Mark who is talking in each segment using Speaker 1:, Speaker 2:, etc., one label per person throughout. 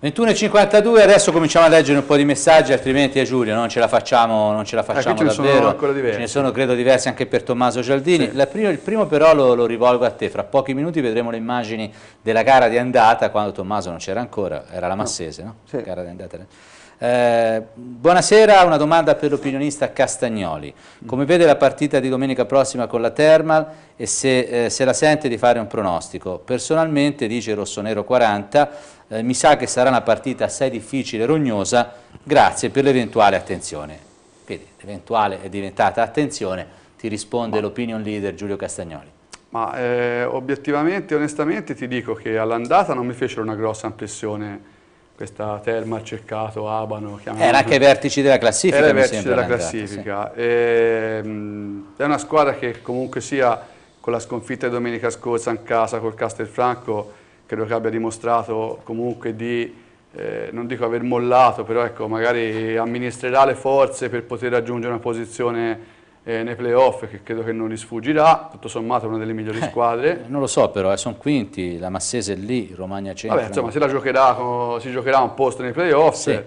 Speaker 1: 21.52, adesso cominciamo a leggere un po' di messaggi, altrimenti a eh, Giulio, non ce la facciamo, non ce la ah, facciamo ce davvero. Ce ne sono credo diversi anche per Tommaso Gialdini. Sì. Prima, il primo però lo, lo, rivolgo a te, fra pochi minuti vedremo le immagini della gara di andata, quando Tommaso non c'era ancora, era la Massese, no? no? Sì. Gara di andata. Eh, buonasera, una domanda per l'opinionista Castagnoli. Mm. Come vede la partita di domenica prossima con la Thermal e se, eh, se la sente di fare un pronostico? Personalmente, dice Rossonero 40, eh, mi sa che sarà una partita assai difficile e rognosa, grazie per l'eventuale attenzione. Quindi l'eventuale è diventata attenzione, ti risponde l'opinion leader Giulio Castagnoli.
Speaker 2: Ma eh, obiettivamente, onestamente ti dico che all'andata non mi fecero una grossa impressione questa Terma, cercato, Abano. Era anche ai vertici della classifica. Era ai vertici della classifica. Sì. E, ehm, mh, è una squadra che comunque sia con la sconfitta di domenica scorsa in casa col Castelfranco credo che abbia dimostrato comunque di, eh, non dico aver mollato, però ecco, magari amministrerà le forze per poter raggiungere una posizione eh, nei playoff che credo che non gli sfuggirà, tutto sommato è
Speaker 1: una delle migliori eh, squadre. non lo so però, eh, sono quinti, la Massese è lì, Romagna c'è. Vabbè, insomma, se
Speaker 2: la giocherà, si giocherà un posto nei playoff, sì.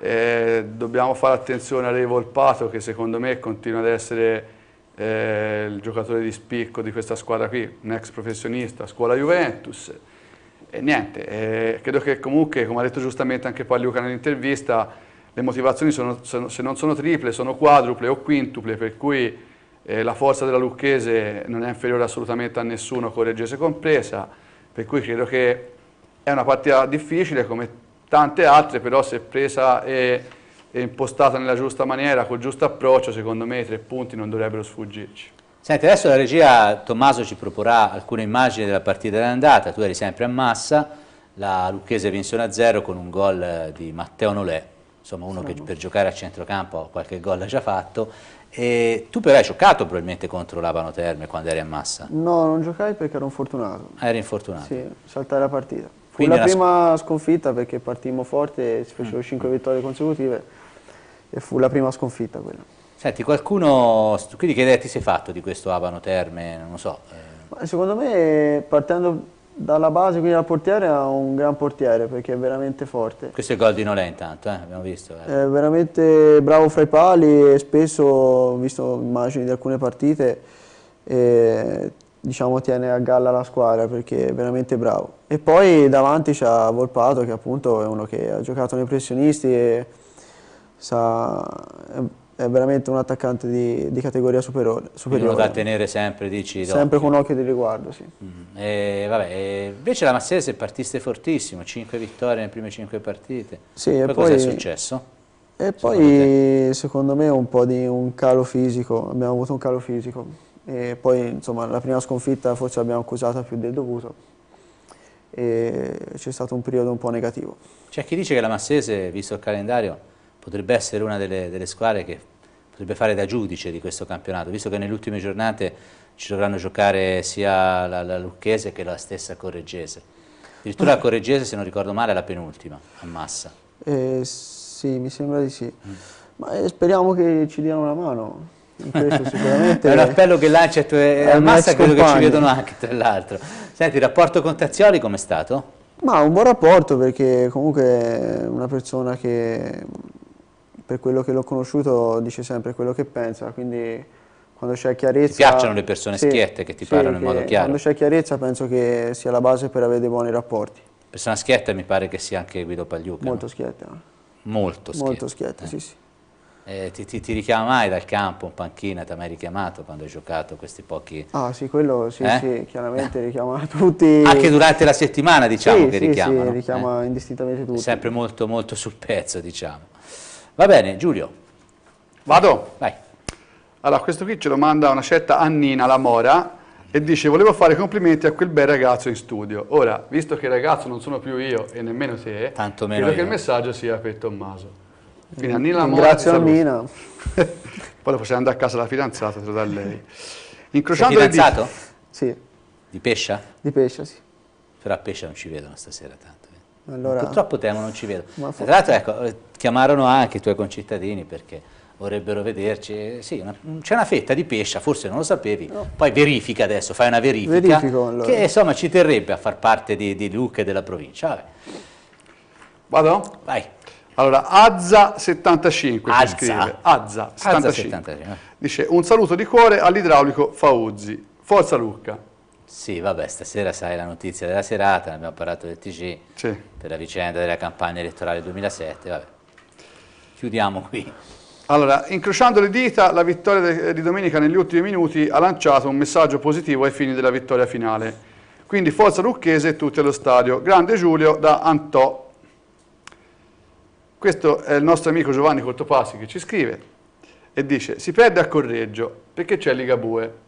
Speaker 2: Eh, dobbiamo fare attenzione a Ray Volpato che secondo me continua ad essere eh, il giocatore di spicco di questa squadra qui, un ex professionista, scuola Juventus e niente, eh, credo che comunque, come ha detto giustamente anche poi Luca nell'intervista, le motivazioni sono, sono, se non sono triple, sono quadruple o quintuple, per cui eh, la forza della Lucchese non è inferiore assolutamente a nessuno, con Reggese compresa, per cui credo che è una partita difficile come tante altre, però se presa e, e impostata nella giusta maniera, col giusto approccio, secondo me i tre punti non dovrebbero sfuggirci.
Speaker 1: Senti, adesso la regia Tommaso ci proporrà alcune immagini della partita d'andata, tu eri sempre a massa, la Lucchese vinse 1-0 con un gol di Matteo Nolè, insomma uno che per giocare a centrocampo qualche gol ha già fatto, e tu però hai giocato probabilmente contro l'Avano Terme quando eri a massa?
Speaker 3: No, non giocai perché ero infortunato.
Speaker 1: Ah, eri infortunato?
Speaker 3: Sì, saltai la partita. Fu Quindi la una... prima sconfitta perché partimmo forte, si fecero mm. 5 vittorie consecutive e fu la prima
Speaker 1: sconfitta quella. Senti, qualcuno, quindi che idea ti sei fatto di questo Abano Terme, non lo so? Eh. Ma
Speaker 3: secondo me partendo dalla base, quindi dal portiere, ha un gran portiere perché è veramente
Speaker 1: forte. Questo è il gol di Nolè intanto, eh? abbiamo visto. Eh.
Speaker 3: È veramente bravo fra i pali e spesso, ho visto immagini di alcune partite, e, diciamo tiene a galla la squadra perché è veramente bravo. E poi davanti c'ha Volpato che appunto è uno che ha giocato nei pressionisti e sa è veramente un attaccante di, di categoria superiore. superiore. da
Speaker 1: tenere sempre, dici? Sempre
Speaker 3: con occhio di riguardo, sì. Mm.
Speaker 1: E, vabbè, invece la Massese partiste fortissimo, 5 vittorie nelle prime 5 partite. Sì, poi, poi cosa è successo?
Speaker 3: E poi secondo, secondo me un po' di un calo fisico, abbiamo avuto un calo fisico
Speaker 1: e poi insomma la prima
Speaker 3: sconfitta forse l'abbiamo accusata più del dovuto e c'è stato un periodo un po' negativo.
Speaker 1: C'è chi dice che la Massese, visto il calendario, potrebbe essere una delle, delle squadre che potrebbe fare da giudice di questo campionato, visto che nelle ultime giornate ci dovranno giocare sia la, la Lucchese che la stessa Correggese. Addirittura la Correggese, se non ricordo male, è la penultima a massa.
Speaker 3: Eh, sì, mi sembra di sì. Mm. Ma eh, speriamo che ci diano una mano. è un appello che lancia a, tue, eh, a massa credo compagno. che ci vedono anche
Speaker 1: tra l'altro senti il rapporto con Tazzioli com'è stato?
Speaker 3: ma un buon rapporto perché comunque è una persona che per quello che l'ho conosciuto dice sempre quello che pensa, quindi quando c'è chiarezza... Ti piacciono
Speaker 1: le persone sì, schiette che ti sì, parlano in modo chiaro? Quando
Speaker 3: c'è chiarezza penso che sia la base per avere dei buoni rapporti.
Speaker 1: Persona schietta mi pare che sia anche Guido Pagliuca. Molto no? schietta. Molto
Speaker 3: schietta. Molto schietta, eh. sì sì.
Speaker 1: Eh, ti, ti, ti, richiama mai dal campo un panchina? Ti ha mai richiamato quando hai giocato questi pochi...
Speaker 3: Ah sì, quello sì, eh? sì chiaramente eh. richiama tutti... Anche durante la settimana diciamo sì, che sì, richiama. Sì, richiama eh?
Speaker 1: indistintamente tutti. Sempre molto, molto sul pezzo diciamo. Va bene, Giulio. Vado? Vai. Allora, questo qui ce lo manda una certa Annina La Mora e
Speaker 2: dice volevo fare complimenti a quel bel ragazzo in studio. Ora, visto che il ragazzo non sono più io e nemmeno te, Tanto meno credo io. che il messaggio sia per Tommaso. Quindi mm. Annina La Grazie Annina. Poi lo faceva andare a casa la fidanzata, te lo dà lei. Incrociando Sei fidanzato? Dita...
Speaker 1: Sì. Di pescia? Di pescia, sì. Però a pescia non ci vedono stasera tanto. Eh. Allora... Purtroppo temo non ci vedo. Ma... Tra l'altro, ecco, eh, chiamarono anche i tuoi concittadini perché vorrebbero vederci, eh, sì, c'è una fetta di pescia, forse non lo sapevi, no. poi verifica adesso, fai una verifica, Verifico, allora. che insomma ci terrebbe a far parte di, di Lucca e della provincia. Vabbè. Vado? Vai. Allora, Azza75 Azza. scrive,
Speaker 2: Azza75, dice un saluto di cuore all'idraulico Fauzzi, forza Lucca.
Speaker 1: Sì, vabbè, stasera sai la notizia della serata, abbiamo parlato del TG, sì. per la vicenda della campagna elettorale 2007, vabbè chiudiamo qui. Allora,
Speaker 2: incrociando le dita, la vittoria di domenica negli ultimi minuti ha lanciato un messaggio positivo ai fini della vittoria finale. Quindi forza Lucchese e tutti allo stadio. Grande Giulio da Antò. Questo è il nostro amico Giovanni Coltopassi che ci scrive e dice si perde a Correggio perché c'è Ligabue.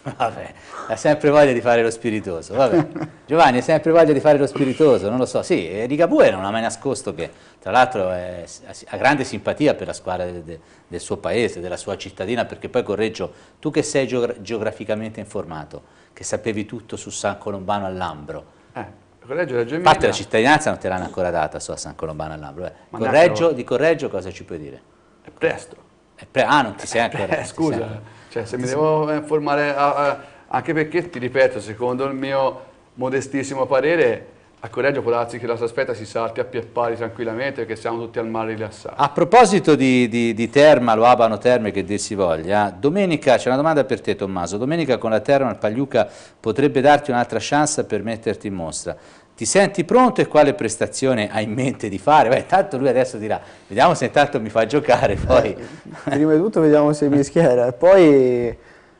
Speaker 2: Vabbè,
Speaker 1: ha sempre voglia di fare lo spiritoso, vabbè. Giovanni ha sempre voglia di fare lo spiritoso, non lo so. Sì, Ligabue non ha mai nascosto che, tra l'altro, ha grande simpatia per la squadra de, de, del suo paese, della sua cittadina, perché poi correggio, tu che sei geograficamente informato, che sapevi tutto su San Colombano all'Ambro. Eh.
Speaker 2: Correggio Reggio Emilia. Parte la
Speaker 1: cittadinanza non te l'hanno ancora data su San Colombano all'Ambro. Eh. Correggio, di Correggio cosa ci puoi dire?
Speaker 2: È presto.
Speaker 1: È pre ah, non ti sei ancora. Eh, scusa.
Speaker 2: Cioè, se mi devo informare, eh, anche perché, ti ripeto, secondo il mio modestissimo parere, a Correggio può darsi che la sospetta si salti a pieppari tranquillamente perché siamo tutti al mare rilassati.
Speaker 1: A proposito di, di, di Terma, Loabano Terme che dir si voglia, domenica c'è una domanda per te Tommaso, domenica con la Terma il Pagliuca potrebbe darti un'altra chance per metterti in mostra ti senti pronto e quale prestazione hai in mente di fare? Beh, tanto lui adesso dirà, vediamo se intanto mi fa giocare eh, poi.
Speaker 3: Eh, prima di tutto vediamo se mi schiera, poi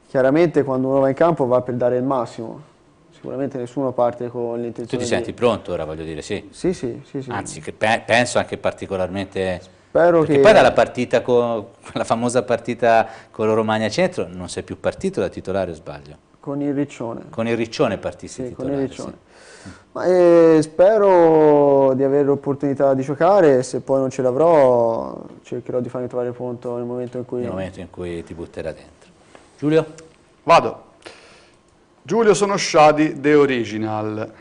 Speaker 3: chiaramente quando uno va in campo va per dare il massimo, sicuramente nessuno parte con l'intenzione
Speaker 1: Tu ti senti di... pronto ora, voglio dire, sì? Sì, sì, sì. sì. Anzi, pe penso anche particolarmente...
Speaker 3: Spero Perché che... poi dalla
Speaker 1: partita, con, la famosa partita con la Romagna Centro, non sei più partito da titolare, sbaglio?
Speaker 3: Con il Riccione.
Speaker 1: Con il Riccione partisti sì, titolare, con il Riccione. Sì.
Speaker 3: E eh, spero di avere l'opportunità di giocare, se poi non ce l'avrò cercherò di farmi trovare il punto nel momento in cui... Nel momento
Speaker 1: in cui ti butterà dentro. Giulio? Vado.
Speaker 2: Giulio sono Shadi The Original.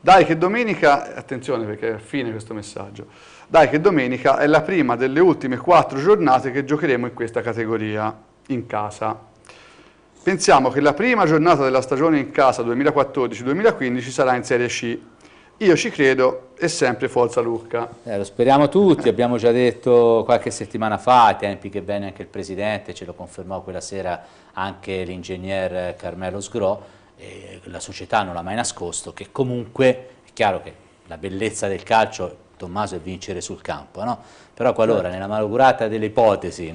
Speaker 2: Dai che domenica, attenzione perché è fine questo messaggio, dai che domenica è la prima delle ultime quattro giornate che giocheremo in questa categoria, in casa. Pensiamo che la prima giornata della stagione in casa 2014-2015 sarà in Serie C. Io ci credo e sempre Forza Lucca.
Speaker 1: Eh, lo speriamo tutti, abbiamo già detto qualche settimana fa, ai tempi che venne anche il Presidente, ce lo confermò quella sera anche l'ingegner Carmelo Sgro, eh, la società non l'ha mai nascosto, che comunque è chiaro che la bellezza del calcio, Tommaso, è vincere sul campo, no? però qualora certo. nella malaugurata delle ipotesi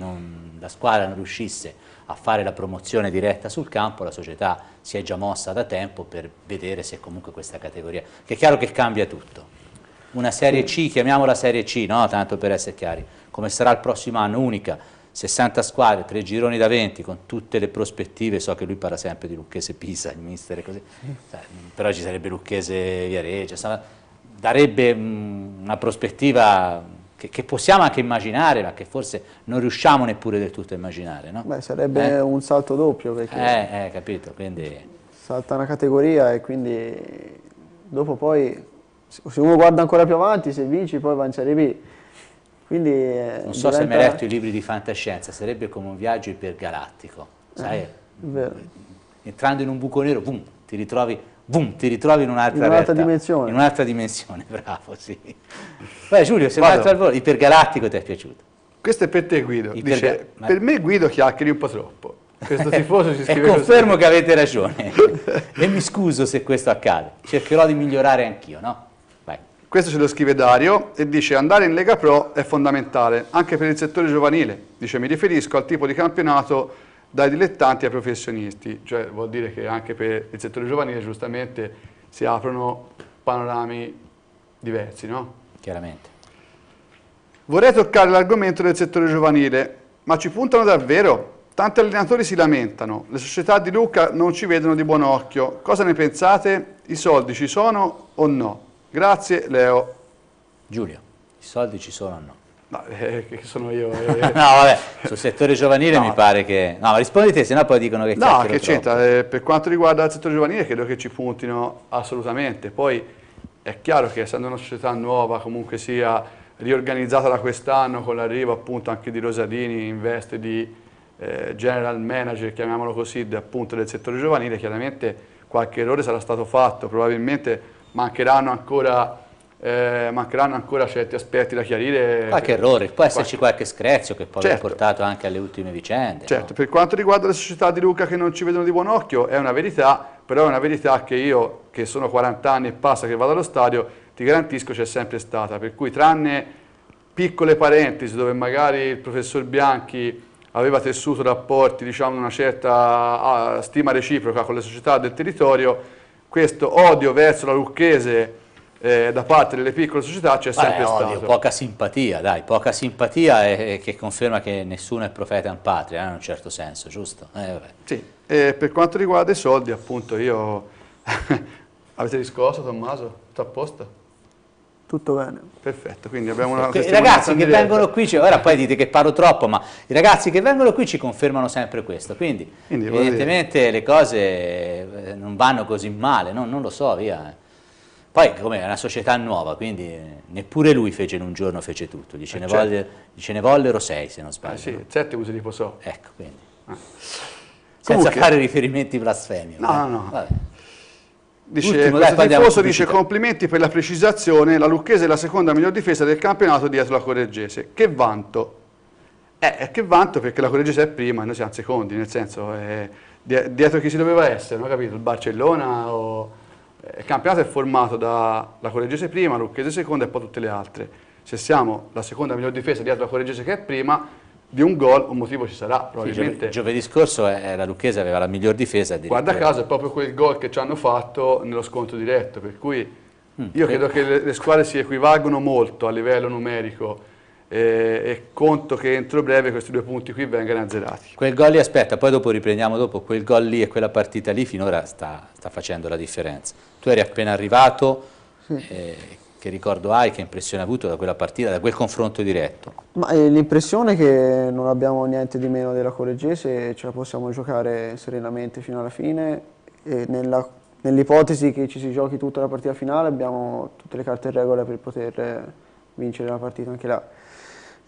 Speaker 1: la squadra non riuscisse a fare la promozione diretta sul campo, la società si è già mossa da tempo per vedere se comunque questa categoria, che è chiaro che cambia tutto. Una serie C, chiamiamola serie C, no? tanto per essere chiari, come sarà il prossimo anno, unica, 60 squadre, tre gironi da 20, con tutte le prospettive, so che lui parla sempre di Lucchese Pisa, il mister e così, cioè, mm, però ci sarebbe Lucchese Viareggio, darebbe mm, una prospettiva che, che, possiamo anche immaginare, ma che forse non riusciamo neppure del tutto a immaginare. No? Beh,
Speaker 3: sarebbe eh? un salto doppio. Perché eh,
Speaker 1: eh, capito, quindi...
Speaker 3: Salta una categoria e quindi dopo poi, se uno guarda ancora più avanti, se vinci poi va in B. Quindi, eh, non so diventa... se mi hai letto
Speaker 1: i libri di fantascienza, sarebbe come un viaggio ipergalattico, sai? Eh, Entrando in un buco nero, boom, ti ritrovi boom, ti ritrovi in un'altra, in dimensione. In un'altra dimensione, bravo, sì. Beh, Giulio, se andato al volo, Ipergalattico ti è piaciuto? Questo è per te Guido, Iperga... Dice, Ma... per me Guido chiacchieri un po' troppo. Questo tifoso ci scrive e confermo così. che avete ragione. e mi scuso se questo accade. Cercherò di migliorare anch'io, no? Vai. Questo ce lo scrive
Speaker 2: Dario e dice andare in Lega Pro è fondamentale anche per il settore giovanile. Dice mi riferisco al tipo di campionato dai dilettanti ai professionisti, cioè vuol dire che anche per il settore giovanile giustamente si aprono panorami diversi, no? Chiaramente. Vorrei toccare l'argomento del settore giovanile, ma ci puntano davvero? Tanti allenatori si lamentano, le società di Luca non ci vedono di buon occhio. Cosa ne pensate? I soldi ci sono o no? Grazie Leo.
Speaker 1: Giulio, i soldi ci sono o no? No,
Speaker 2: eh, che sono io. Eh. no, vabbè,
Speaker 1: sul settore giovanile no. mi pare che... No, rispondi te, no poi dicono che No, che c'entra. Eh, per quanto riguarda il settore
Speaker 2: giovanile credo che ci
Speaker 1: puntino
Speaker 2: assolutamente. Poi
Speaker 1: è chiaro che essendo una società nuova,
Speaker 2: comunque sia riorganizzata da quest'anno con l'arrivo appunto anche di Rosadini in veste di eh, general manager, chiamiamolo così, appunto del settore giovanile, chiaramente qualche errore sarà stato fatto, probabilmente mancheranno ancora eh, mancheranno ancora certi aspetti da chiarire. Qualche errore, può esserci
Speaker 1: qualche, qualche screzio che poi certo. ha portato anche
Speaker 2: alle ultime vicende. Certo, no? per quanto riguarda le società di Luca che non ci vedono di buon occhio, è una verità, però è una verità che io, che sono 40 anni e passa che vado allo stadio, ti garantisco c'è sempre stata, per cui tranne piccole parentesi dove magari il professor Bianchi aveva tessuto rapporti, diciamo una certa ah, stima reciproca con le società del territorio, questo odio verso la lucchese eh, da parte delle piccole società c'è sempre Beh, stato. Odio, poca
Speaker 1: simpatia, dai, poca simpatia è, è che conferma che nessuno è profeta in patria, eh, in un certo senso, giusto? Eh,
Speaker 2: sì, e per quanto riguarda i soldi, appunto, io...
Speaker 1: Avete riscosso, Tommaso?
Speaker 2: Tutto a posto?
Speaker 3: Tutto
Speaker 1: bene. Perfetto, quindi abbiamo una I ragazzi che diretta. vengono qui, ora poi dite che parlo troppo, ma i ragazzi che vengono qui ci confermano sempre questo, quindi, quindi evidentemente le cose eh, non vanno così male, no? non lo so, via. Eh. Poi come è una società nuova, quindi eh, neppure lui fece in un giorno fece tutto, gli eh, ce, ne, certo. volle, gli ne vollero sei se non eh, sbaglio. Eh sì, sette
Speaker 2: usi di posò. Ecco, quindi. Ah. Senza Comunque, fare riferimenti blasfemi.
Speaker 1: No, eh. no, no. Vabbè.
Speaker 2: Dice, Ultimo, dai, tifoso dice complimenti per la precisazione, la Lucchese è la seconda miglior difesa del campionato dietro la Correggese. Che vanto! Eh, che vanto perché la Correggese è prima e noi siamo secondi, nel senso, eh, dietro chi si doveva essere, non ho capito, il Barcellona o il eh, campionato è formato dalla Correggese prima, Lucchese seconda e poi tutte le altre. Se siamo la seconda miglior difesa dietro la Correggese che è prima, di un gol un motivo ci sarà probabilmente. Sì,
Speaker 1: giovedì scorso eh, la Lucchese aveva la miglior difesa. Guarda caso è
Speaker 2: proprio quel gol che ci hanno fatto nello scontro diretto, per cui mm, io credo che le, le squadre si equivalgono molto a livello numerico eh, e conto che entro breve questi due punti qui
Speaker 1: vengano azzerati. Quel gol lì, aspetta, poi dopo riprendiamo dopo, quel gol lì e quella partita lì finora sta, sta facendo la differenza. Tu eri appena arrivato, eh, che ricordo hai, che impressione hai avuto da quella partita, da quel confronto diretto?
Speaker 3: Eh, L'impressione è che non abbiamo niente di meno della Collegese, ce la possiamo giocare serenamente fino alla fine e nell'ipotesi che ci si giochi tutta la partita finale abbiamo tutte le carte in regola per poter eh, vincere la partita anche là.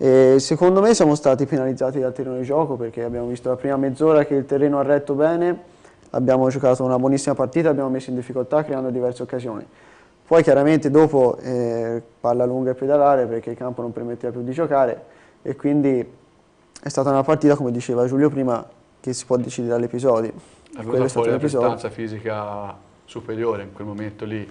Speaker 3: E secondo me siamo stati penalizzati dal terreno di gioco perché abbiamo visto la prima mezz'ora che il terreno ha retto bene, abbiamo giocato una buonissima partita, abbiamo messo in difficoltà creando diverse occasioni. Poi chiaramente dopo eh, palla lunga e pedalare perché il campo non permetteva più di giocare e quindi è stata una partita, come diceva Giulio prima, che si può decidere all'episodio. È venuta fuori la prestazione
Speaker 2: fisica
Speaker 1: superiore
Speaker 2: in quel momento lì.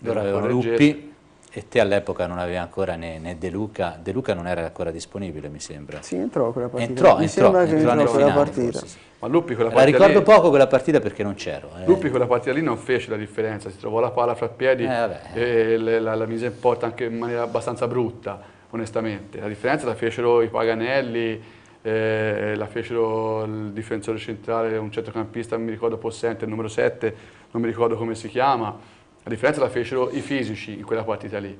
Speaker 2: Dora Luppi
Speaker 1: e te all'epoca non aveva ancora né, né, De Luca, De Luca non era ancora disponibile mi sembra. Sì, entrò quella partita. Entrò, entrò, entrò, entrò finale, partita. Ma Luppi quella partita La ricordo lì, poco quella partita perché non c'ero. Eh. Luppi quella
Speaker 2: partita lì non fece la differenza, si trovò la palla fra piedi eh, e la, la, la mise in porta anche in maniera abbastanza brutta, onestamente. La differenza la fecero i Paganelli, eh, la fecero il difensore centrale, un centrocampista, non mi ricordo possente, il numero 7, non mi ricordo come si chiama la differenza la fecero i fisici in quella partita lì.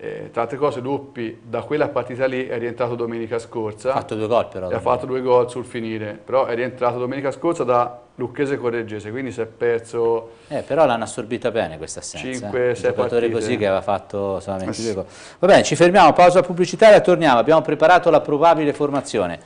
Speaker 2: Eh, tra cose Luppi da quella partita lì è rientrato domenica scorsa. Ha fatto due gol però. ha fatto due gol sul finire, però è rientrato domenica scorsa da Lucchese Correggese, quindi si è perso...
Speaker 1: Eh, però l'hanno assorbita bene questa assenza. 5-6 eh. Un giocatore così che aveva fatto solamente eh due gol. Va bene, ci fermiamo, pausa pubblicitaria, torniamo. Abbiamo preparato la probabile formazione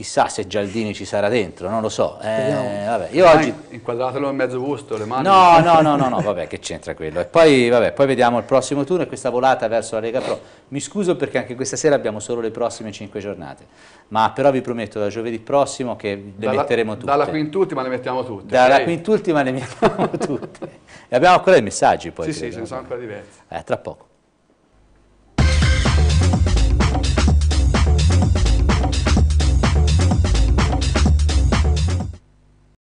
Speaker 1: chissà se Gialdini ci sarà dentro, non lo so. Eh, vabbè, io oggi...
Speaker 2: Inquadratelo a mezzo busto,
Speaker 1: le mani. No, no, no, no, no vabbè, che c'entra quello. E poi, vabbè, poi vediamo il prossimo turno e questa volata verso la Lega Pro. Mi scuso perché anche questa sera abbiamo solo le prossime cinque giornate, ma però vi prometto da giovedì prossimo che le dalla, metteremo tutte. Dalla
Speaker 2: quintultima le mettiamo tutte. Dalla okay?
Speaker 1: quintultima le mettiamo tutte. e abbiamo ancora i messaggi poi. Sì, sì, ce ne sono ancora diversi. Eh, tra poco.